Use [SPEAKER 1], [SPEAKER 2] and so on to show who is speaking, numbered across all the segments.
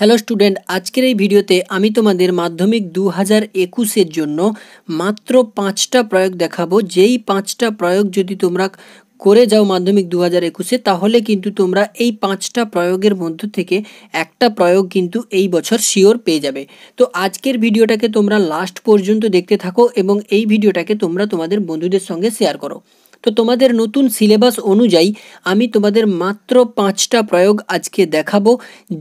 [SPEAKER 1] hello student আজকের এই ভিডিওতে আমি তোমাদের মাধ্যমিক দু হাজার একুশের জন্য মাত্র পাঁচটা প্রয়োগ দেখাবো যেই পাঁচটা প্রয়োগ যদি তোমরা করে যাও মাধ্যমিক দু হাজার একুশে তাহলে কিন্তু তোমরা এই পাঁচটা প্রয়োগের মধ্য থেকে একটা প্রয়োগ কিন্তু এই বছর শিওর পেয়ে যাবে তো আজকের ভিডিওটাকে তোমরা লাস্ট পর্যন্ত দেখতে থাকো এবং এই ভিডিওটাকে তোমরা তোমাদের বন্ধুদের সঙ্গে শেয়ার করো তো তোমাদের নতুন সিলেবাস অনুযায়ী আমি তোমাদের মাত্র পাঁচটা প্রয়োগ আজকে দেখাবো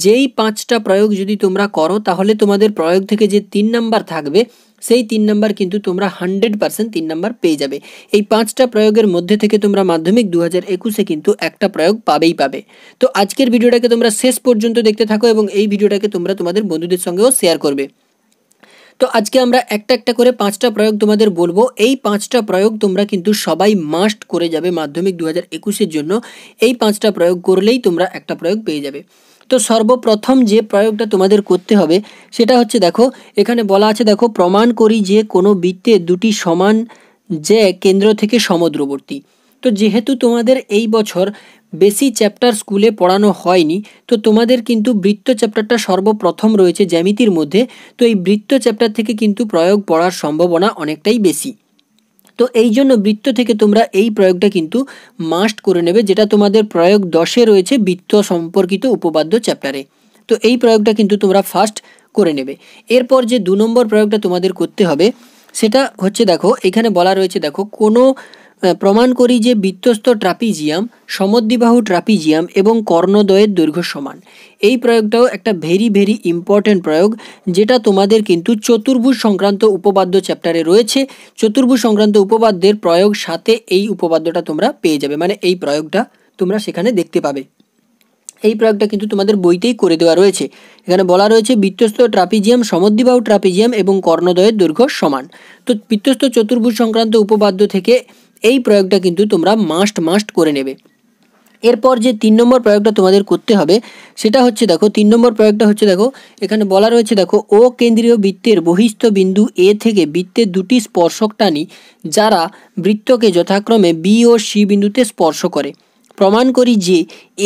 [SPEAKER 1] যেই পাঁচটা প্রয়োগ যদি তোমরা করো তাহলে তোমাদের প্রয়োগ থেকে যে তিন নাম্বার থাকবে সেই তিন নাম্বার কিন্তু তোমরা হান্ড্রেড পার্সেন্ট তিন নাম্বার পেয়ে যাবে এই পাঁচটা প্রয়োগের মধ্যে থেকে তোমরা মাধ্যমিক দু হাজার একুশে কিন্তু একটা প্রয়োগ পাবেই পাবে তো আজকের ভিডিওটাকে তোমরা শেষ পর্যন্ত দেখতে থাকো এবং এই ভিডিওটাকে তোমরা তোমাদের বন্ধুদের সঙ্গেও শেয়ার করবে তো আজকে আমরা একটা একটা করে পাঁচটা প্রয়োগ তোমাদের বলবো এই পাঁচটা প্রয়োগ তোমরা কিন্তু সবাই মাস্ট করে যাবে মাধ্যমিক দু হাজার একুশের জন্য এই পাঁচটা প্রয়োগ করলেই তোমরা একটা প্রয়োগ পেয়ে যাবে তো সর্বপ্রথম যে প্রয়োগটা তোমাদের করতে হবে সেটা হচ্ছে দেখো এখানে বলা আছে দেখো প্রমাণ করি যে কোনো বৃত্তে দুটি সমান যে কেন্দ্র থেকে সমুদ্রবর্তী তো যেহেতু তোমাদের এই বছর বেশি চ্যাপ্টার স্কুলে পড়ানো হয়নি তো তোমাদের কিন্তু বৃত্ত চ্যাপ্টারটা সর্বপ্রথম রয়েছে জ্যামিতির মধ্যে তো এই বৃত্ত চ্যাপ্টার থেকে কিন্তু প্রয়োগ পড়ার সম্ভাবনা অনেকটাই বেশি তো এই জন্য বৃত্ত থেকে তোমরা এই প্রয়োগটা কিন্তু মাস্ট করে নেবে যেটা তোমাদের প্রয়োগ দশে রয়েছে বৃত্ত সম্পর্কিত উপপাদ্য চ্যাপ্টারে তো এই প্রয়োগটা কিন্তু তোমরা ফার্স্ট করে নেবে এরপর যে দু নম্বর প্রয়োগটা তোমাদের করতে হবে সেটা হচ্ছে দেখো এখানে বলা রয়েছে দেখো কোনো প্রমাণ করি যে বিত্তস্ত ট্রাপিজিয়াম সমদ্বিবাহু ট্রাপিজিয়াম এবং কর্ণদ্বয়ের দৈর্ঘ্য সমান এই প্রয়োগটাও একটা ভেরি ভেরি ইম্পর্ট্যান্ট প্রয়োগ যেটা তোমাদের কিন্তু চতুর্ভুজ সংক্রান্ত উপপাদ্য চ্যাপ্টারে রয়েছে চতুর্ভুজ সংক্রান্ত উপপাদ্যের প্রয়োগ সাথে এই উপপাদ্যটা তোমরা পেয়ে যাবে মানে এই প্রয়োগটা তোমরা সেখানে দেখতে পাবে এই প্রয়োগটা কিন্তু তোমাদের বইতেই করে দেওয়া রয়েছে এখানে বলা রয়েছে বৃত্তস্থ ট্রাপিজিয়াম সমদ্বিবাহু ট্রাপিজিয়াম এবং কর্ণদ্বয়ের দৈর্ঘ্য সমান তো বিত্তস্ত চতুর্ভুজ সংক্রান্ত উপপাদ্য থেকে এই প্রয়োগটা কিন্তু তোমরা মাস্ট মাস্ট করে নেবে এরপর যে তিন নম্বর প্রয়োগটা তোমাদের করতে হবে সেটা হচ্ছে দেখো তিন নম্বর প্রয়োগটা হচ্ছে দেখো এখানে বলা রয়েছে দেখো ও কেন্দ্রীয় বৃত্তের বহিস্থ বিন্দু এ থেকে বৃত্তের দুটি স্পর্শক টানি যারা বৃত্তকে যথাক্রমে বি ও সি বিন্দুতে স্পর্শ করে প্রমাণ করি যে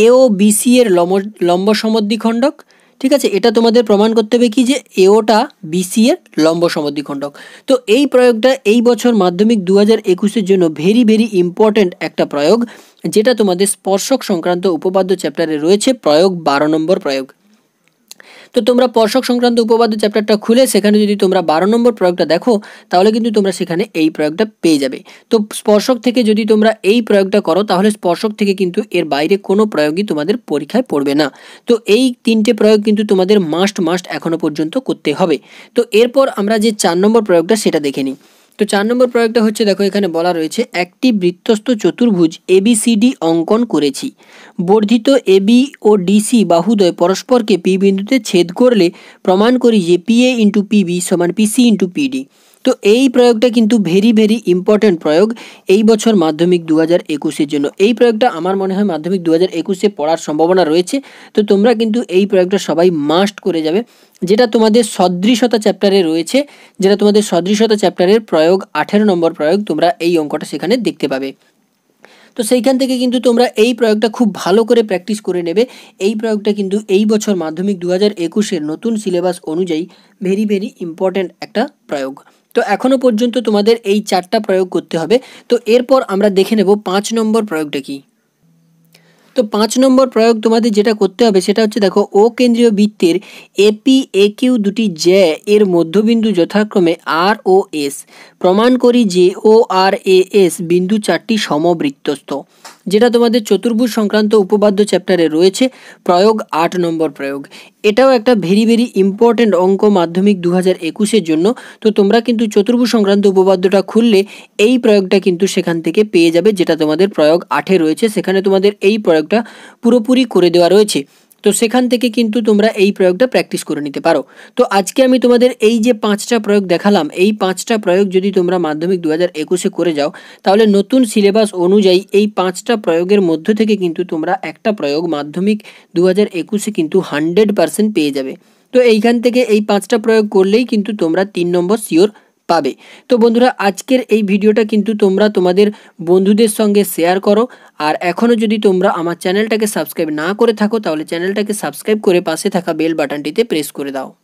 [SPEAKER 1] এ ও বিসি এর লম্ব লম্ব সমদ্বিখণ্ডক ঠিক আছে এটা তোমাদের প্রমাণ করতে হবে কি যে এওটা বিসি এর লম্ব সমদ্বিখণ্ডক তো এই প্রয়োগটা এই বছর মাধ্যমিক দু হাজার একুশের জন্য ভেরি ভেরি ইম্পর্ট্যান্ট একটা প্রয়োগ যেটা তোমাদের স্পর্শক সংক্রান্ত উপপাদ্য চ্যাপ্টারে রয়েছে প্রয়োগ বারো নম্বর প্রয়োগ তো তোমরা পর্ষক সংক্রান্ত উপবাদ্য চ্যাপ্টারটা খুলে সেখানে যদি তোমরা বারো নম্বর প্রয়োগটা দেখো তাহলে কিন্তু তোমরা সেখানে এই প্রয়োগটা পেয়ে যাবে তো স্পর্শক থেকে যদি তোমরা এই প্রয়োগটা করো তাহলে স্পর্শক থেকে কিন্তু এর বাইরে কোনো প্রয়োগই তোমাদের পরীক্ষায় পড়বে না তো এই তিনটে প্রয়োগ কিন্তু তোমাদের মাস্ট মাস্ট এখনো পর্যন্ত করতে হবে তো এরপর আমরা যে চার নম্বর প্রয়োগটা সেটা দেখে নিই তো চার নম্বর প্রয়োগটা হচ্ছে দেখো এখানে বলা রয়েছে একটি বৃত্তস্থ চতুর্ভুজ এবিসিডি অঙ্কন করেছি বর্ধিত এবি ও ডিসি বাহুদয় পরস্পরকে পি বিন্দুতে ছেদ করলে প্রমাণ করি যে পি এ ইন্টু পিবি সমান পিসি ইন্টু পিডি তো এই প্রয়োগটা কিন্তু ভেরি ভেরি ইম্পর্ট্যান্ট প্রয়োগ এই বছর মাধ্যমিক দু হাজার একুশের জন্য এই প্রয়োগটা আমার মনে হয় মাধ্যমিক দু হাজার একুশে পড়ার সম্ভাবনা রয়েছে তো তোমরা কিন্তু এই প্রয়োগটা সবাই মাস্ট করে যাবে যেটা তোমাদের সদৃশতা চ্যাপ্টারে রয়েছে যেটা তোমাদের সদৃশতা চ্যাপ্টারের প্রয়োগ আঠেরো নম্বর প্রয়োগ তোমরা এই অঙ্কটা সেখানে দেখতে পাবে তো সেইখান থেকে কিন্তু তোমরা এই প্রয়োগটা খুব ভালো করে প্র্যাকটিস করে নেবে এই প্রয়োগটা কিন্তু এই বছর মাধ্যমিক দু হাজার একুশের নতুন সিলেবাস অনুযায়ী ভেরি ভেরি ইম্পর্ট্যান্ট একটা প্রয়োগ তো এখনও পর্যন্ত তোমাদের এই চারটা প্রয়োগ করতে হবে তো এরপর আমরা দেখে নেব পাঁচ নম্বর প্রয়োগটা কী তো পাঁচ নম্বর প্রয়োগ তোমাদের যেটা করতে হবে সেটা হচ্ছে দেখো ও কেন্দ্রীয় বৃত্তের এপি এ কিউ দুটি জে এর মধ্যবিন্দু যথাক্রমে আর ও এস প্রমাণ করি যে ও আর এ এস বিন্দু চারটি সমবৃত্তস্থ যেটা তোমাদের চতুর্ভুজ সংক্রান্ত উপপাদ্য চ্যাপ্টারে রয়েছে প্রয়োগ আট নম্বর প্রয়োগ এটাও একটা ভেরি ভেরি ইম্পর্টেন্ট অঙ্ক মাধ্যমিক দু হাজার একুশের জন্য তো তোমরা কিন্তু চতুর্ভুজ সংক্রান্ত উপপাদ্যটা খুললে এই প্রয়োগটা কিন্তু সেখান থেকে পেয়ে যাবে যেটা তোমাদের প্রয়োগ আটে রয়েছে সেখানে তোমাদের এই প্রয়োগটা পুরোপুরি করে দেওয়া রয়েছে তো সেখান থেকে কিন্তু তোমরা এই প্রয়োগটা প্র্যাকটিস করে নিতে পারো তো আজকে আমি তোমাদের এই যে পাঁচটা প্রয়োগ দেখালাম এই পাঁচটা প্রয়োগ যদি তোমরা মাধ্যমিক দু হাজার একুশে করে যাও তাহলে নতুন সিলেবাস অনুযায়ী এই পাঁচটা প্রয়োগের মধ্য থেকে কিন্তু তোমরা একটা প্রয়োগ মাধ্যমিক দু হাজার একুশে কিন্তু হান্ড্রেড পার্সেন্ট পেয়ে যাবে তো এইখান থেকে এই পাঁচটা প্রয়োগ করলেই কিন্তু তোমরা তিন নম্বর শিওর পাবে তো বন্ধুরা আজকের এই ভিডিওটা কিন্তু তোমরা তোমাদের বন্ধুদের সঙ্গে শেয়ার করো আর এখনও যদি তোমরা আমার চ্যানেলটাকে সাবস্ক্রাইব না করে থাকো তাহলে চ্যানেলটাকে সাবস্ক্রাইব করে পাশে থাকা বেল বাটনটিতে প্রেস করে দাও